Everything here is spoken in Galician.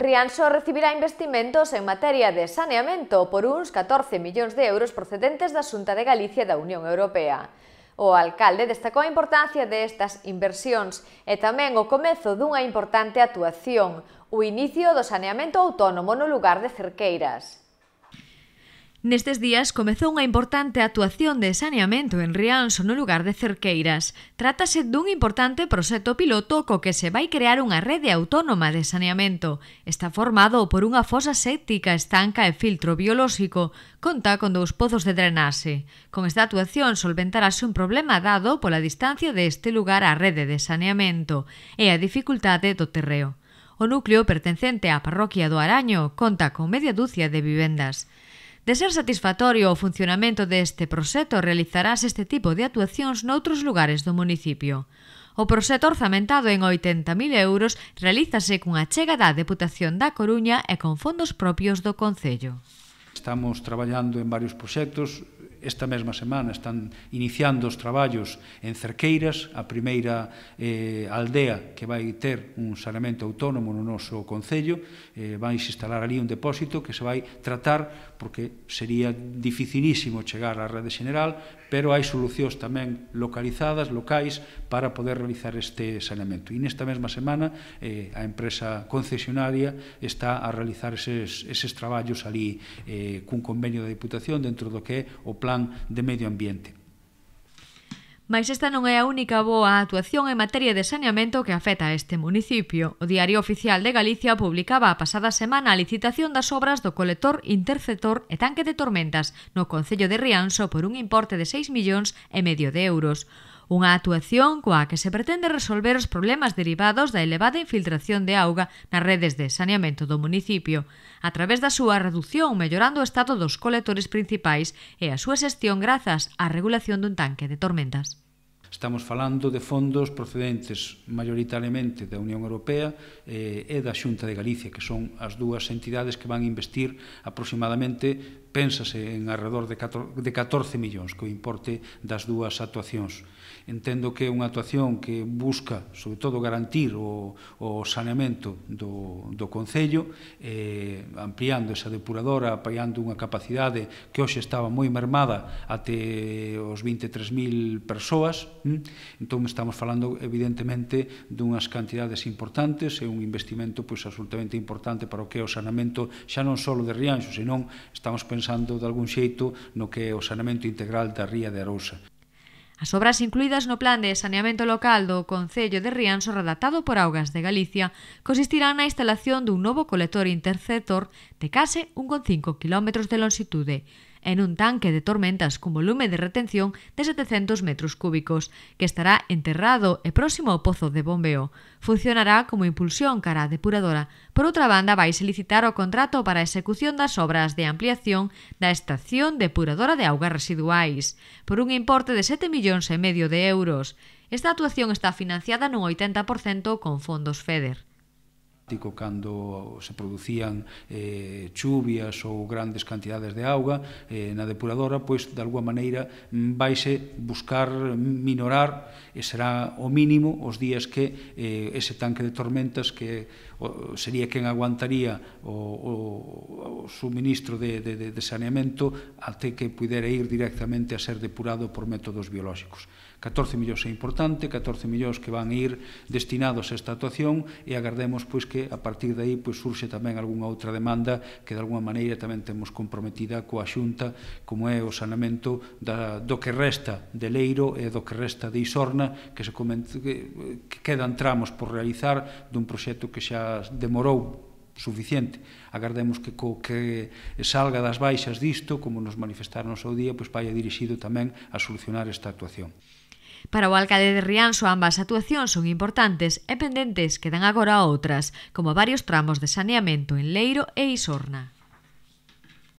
Rianxo recibirá investimentos en materia de saneamento por uns 14 millóns de euros procedentes da Xunta de Galicia da Unión Europea. O alcalde destacou a importancia destas inversións e tamén o comezo dunha importante actuación, o inicio do saneamento autónomo no lugar de Cerqueiras. Nestes días comezou unha importante actuación de saneamento en Rianxo no lugar de Cerqueiras. Trátase dun importante proxecto piloto co que se vai crear unha rede autónoma de saneamento. Está formado por unha fosa séptica, estanca e filtro biolóxico. Conta con dous pozos de drenaxe. Con esta actuación solventarase un problema dado pola distancia deste lugar á rede de saneamento e a dificultade do terreo. O núcleo pertencente á parroquia do Araño conta con media dúcia de vivendas. De ser satisfactorio o funcionamento deste proxecto realizarás este tipo de actuacións noutros lugares do municipio. O proxecto orzamentado en 80.000 euros realízase cunha chega da Deputación da Coruña e con fondos propios do Concello. Estamos traballando en varios proxectos esta mesma semana están iniciando os traballos en Cerqueiras, a primeira eh, aldea que vai ter un saneamento autónomo no noso Concello, eh, vai instalar ali un depósito que se vai tratar porque sería dificilísimo chegar á rede general, pero hai solucións tamén localizadas, locais, para poder realizar este saneamento. E nesta mesma semana eh, a empresa concesionaria está a realizar eses, eses traballos ali eh, cun convenio da Diputación dentro do que é o plan Plan de Medio Ambiente. Mas esta non é a única boa actuación en materia de saneamento que afeta a este municipio. O Diario Oficial de Galicia publicaba a pasada semana a licitación das obras do colector, interceptor e tanque de tormentas no Concello de Rianxo por un importe de 6 millóns e medio de euros unha actuación coa que se pretende resolver os problemas derivados da elevada infiltración de auga nas redes de saneamento do municipio, a través da súa reducción mellorando o estado dos colectores principais e a súa xestión grazas á regulación dun tanque de tormentas. Estamos falando de fondos procedentes maioritariamente da Unión Europea eh, e da Xunta de Galicia, que son as dúas entidades que van investir aproximadamente, pénsase en alrededor de 14, millóns, que o importe das dúas actuacións. Entendo que é unha actuación que busca, sobre todo, garantir o, o saneamento do, do Concello, eh, ampliando esa depuradora, ampliando unha capacidade que hoxe estaba moi mermada até os 23.000 persoas, Entón estamos falando evidentemente dunhas cantidades importantes e un investimento pois absolutamente importante para o que é o sanamento xa non só de Rianxo, senón estamos pensando de algún xeito no que é o sanamento integral da ría de Arousa. As obras incluídas no Plan de Saneamento Local do Concello de Rianxo redactado por Augas de Galicia consistirán na instalación dun novo colector interceptor de case 1,5 km de longitude, e nun tanque de tormentas cun volume de retención de 700 metros cúbicos, que estará enterrado e próximo ao pozo de bombeo. Funcionará como impulsión cara a depuradora. Por outra banda, vai solicitar o contrato para a execución das obras de ampliación da estación depuradora de augas residuais, por un importe de 7 millóns e medio de euros. Esta actuación está financiada nun 80% con fondos FEDER. Atlántico cando se producían eh, chuvias ou grandes cantidades de auga eh, na depuradora, pois de alguma maneira mm, vaise buscar minorar e será o mínimo os días que eh, ese tanque de tormentas que o, sería quen aguantaría o, o, o suministro de, de, de saneamento até que pudera ir directamente a ser depurado por métodos biolóxicos. 14 millóns é importante, 14 millóns que van a ir destinados a esta actuación e agardemos pois que que a partir de aí pois, surxe tamén algunha outra demanda que de alguna maneira tamén temos comprometida coa xunta como é o sanamento da, do que resta de Leiro e do que resta de Isorna que, se coment... que quedan tramos por realizar dun proxecto que xa demorou suficiente. Agardemos que co que salga das baixas disto, como nos manifestaron o seu día, pois vai dirixido tamén a solucionar esta actuación. Para o alcalde de Rianxo ambas actuacións son importantes e pendentes quedan agora outras, como varios tramos de saneamento en Leiro e Isorna.